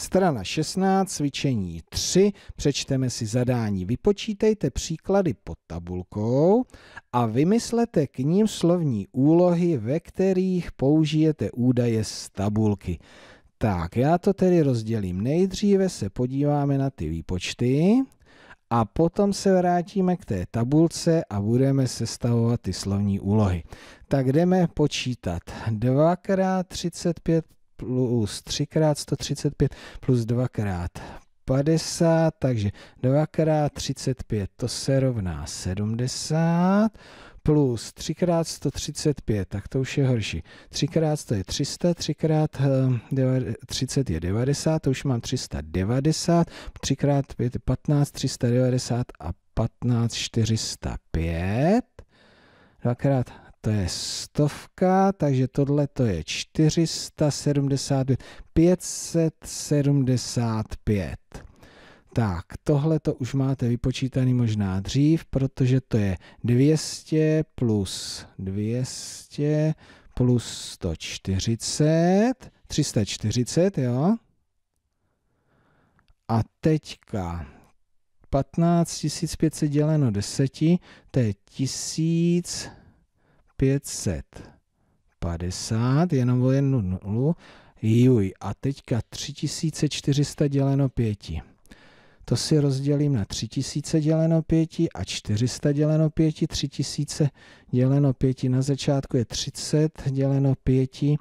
Strana 16, cvičení 3, přečteme si zadání. Vypočítejte příklady pod tabulkou a vymyslete k ním slovní úlohy, ve kterých použijete údaje z tabulky. Tak, já to tedy rozdělím. Nejdříve se podíváme na ty výpočty a potom se vrátíme k té tabulce a budeme sestavovat ty slovní úlohy. Tak jdeme počítat. 2 x 35 plus 3x 135 plus 2x 50, takže 2x 35 to se rovná 70 plus 3x 135, tak to už je horší. 3x to je 300, 3x 30 je 90, to už mám 390, 3x 5 je 15, 390 a 15, 405. 2 to je stovka, takže tohle to je 475, 575. Tak, tohle to už máte vypočítaný možná dřív, protože to je 200 plus 200 plus 140, 340, jo. A teďka 15 500 děleno 10, to je 1000 550, jenom o jednu nulu. Juj, a teďka 3400 děleno 5. To si rozdělím na 3000 děleno 5 a 400 děleno 5. 3000 děleno 5 na začátku je 30 děleno 5. Eh,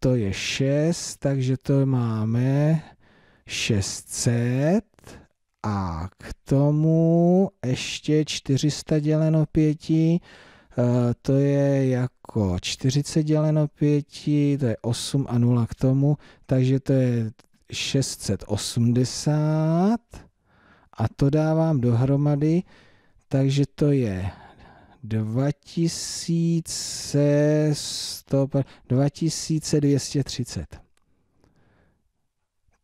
to je 6, takže to máme 600 a k tomu ještě 400 děleno 5 Eh, to je jako 40 děleno 5, to je 8 a 0 k tomu, takže to je 680 a to dávám dohromady, takže to je 2100, 2230.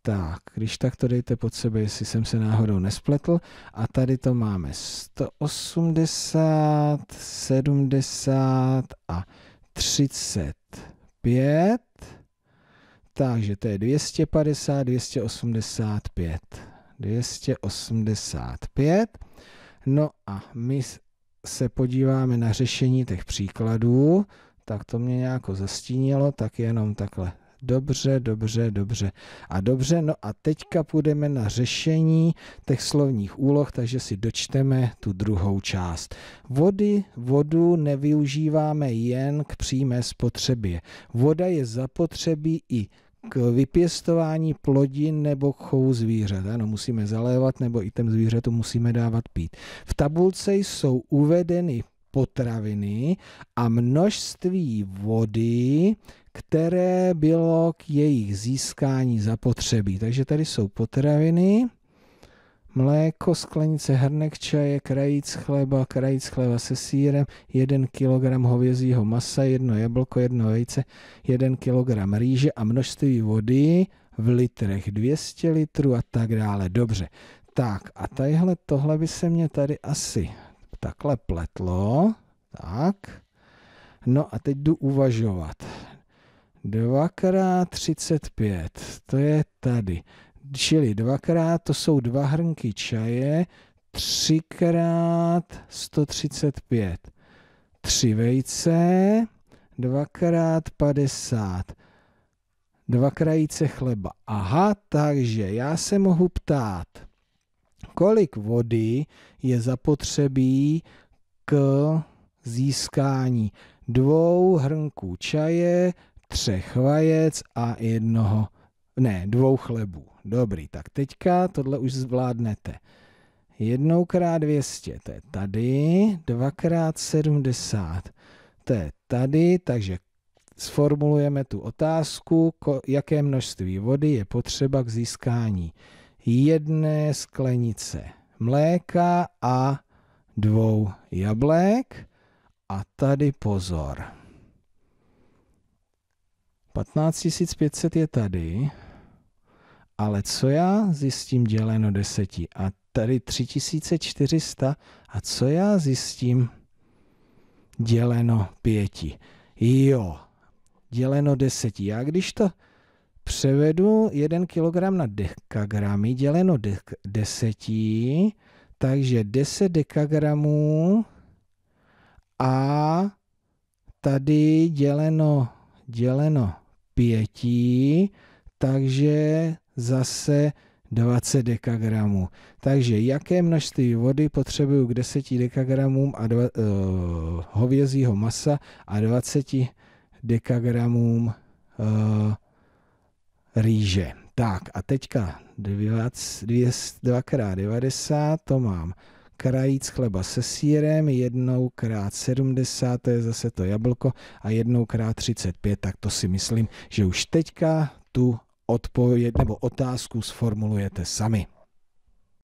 Tak, když tak to dejte pod sebe, jestli jsem se náhodou nespletl. A tady to máme 180, 70 a 35. Takže to je 250, 285. 285. No a my se podíváme na řešení těch příkladů. Tak to mě nějako zastínilo, tak jenom takhle Dobře, dobře, dobře. A dobře, no a teďka půjdeme na řešení těch slovních úloh, takže si dočteme tu druhou část. Vody, vodu nevyužíváme jen k přímé spotřebě. Voda je zapotřebí i k vypěstování plodin nebo k chovu zvířat. Ano, musíme zalévat nebo i ten zvířatu musíme dávat pít. V tabulce jsou uvedeny potraviny a množství vody, které bylo k jejich získání zapotřebí. Takže tady jsou potraviny, mléko, sklenice hrnek čaje, krajíc chleba, krajíc chleba se sírem, 1 kg hovězího masa, jedno jablko, jedno vejce, 1 kg rýže a množství vody v litrech 200 litrů a tak dále. Dobře, tak a tadyhle, tohle by se mě tady asi takhle pletlo. Tak. No a teď jdu uvažovat. 2x35, to je tady. Čili dvakrát to jsou dva hrnky čaje, třikrát 135. Tři vejce, dvakrát 50. Dva krajíce chleba. Aha, takže já se mohu ptát kolik vody je zapotřebí k získání dvou hrnků čaje, třech vajec a jednoho, ne, dvou chlebů. Dobrý, tak teďka tohle už zvládnete. Jednou krát 200, to je tady, dvakrát 70, to je tady, takže sformulujeme tu otázku, jaké množství vody je potřeba k získání jedné sklenice mléka a dvou jablek. A tady pozor. 15500 je tady, ale co já zjistím děleno deseti? A tady 3400 a co já zjistím děleno pěti? Jo, děleno deseti. Já když to převedu 1 kg na dekagramy děleno de desetí, takže 10 dekagramů a tady děleno, děleno pětí, takže zase 20 dekagramů. Takže jaké množství vody potřebuju k 10 dekagramům a dva, uh, hovězího masa a 20 dekagramům uh, rýže. Tak a teďka 2x90, to mám krajíc chleba se sírem, jednou krát 70, to je zase to jablko, a jednou krát 35, tak to si myslím, že už teďka tu odpověď nebo otázku sformulujete sami.